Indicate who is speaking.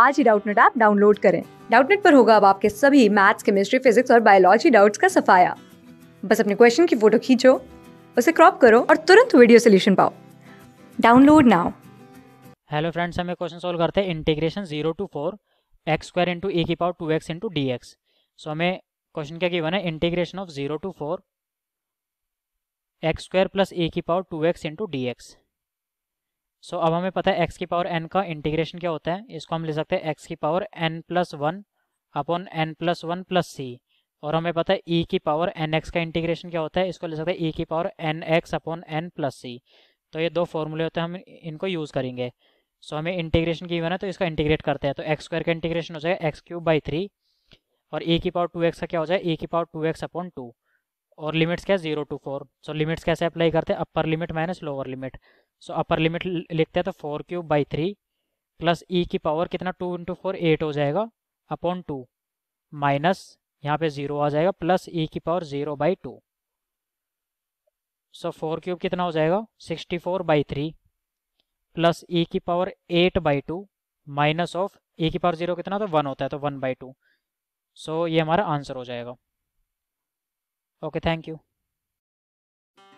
Speaker 1: आज ही Doubtnut app download करें डाउटनेट पर होगा अब आपके सभी मैथ्स केमिस्ट्री फिजिक्स और बायोलॉजी डाउट्स का सफाया बस अपने क्वेश्चन की फोटो खींचो उसे क्रॉप करो और तुरंत वीडियो सोल्यूशन पाओ डाउनलोड नाउ
Speaker 2: हेलो फ्रेंड्स हमें क्वेश्चन सॉल्व करते हैं integration zero to four x square into a की power two x into d x so हमें क्वेश्चन क्या गिवन है integration of zero to four x square plus a की power two x into d x so so, अब हमें पता है x की पावर एन का इंटीग्रेशन क्या होता है इसको हम ले सकते हैं एक्स की power n plus one upon n plus one plus c और हमें पता है ई e की पावर एन एक्स का इंटीग्रेशन क्या होता है इसको ले सकते हैं ई e की power n x upon n plus c तो ये दो फॉर्मूले होते हैं हम इनको यूज़ करेंगे सो so, हमें इंटीग्रेशन की हुआ ना तो इसका इंटीग्रेट करते हैं तो एक्स स्क्वायर का इंटीग्रेशन हो जाएगा एक्स क्यूब बाई थ्री और ए e की पावर टू एक्स का क्या हो जाए e की power two x upon two और लिमिट्स क्या है zero to four so limits कैसे अप्लाई करते हैं upper limit minus lower limit so upper limit लिखते हैं तो four cube by three plus e की पावर कितना टू इंटू फोर एट हो जाएगा अपॉन टू माइनस यहाँ पे ज़ीरो आ जाएगा प्लस ई e की power zero by two so four cube कितना हो जाएगा sixty four by three plus e की power eight by two minus of a की पावर जीरो कितना तो वन होता है तो वन बाई टू सो ये हमारा आंसर हो जाएगा ओके थैंक यू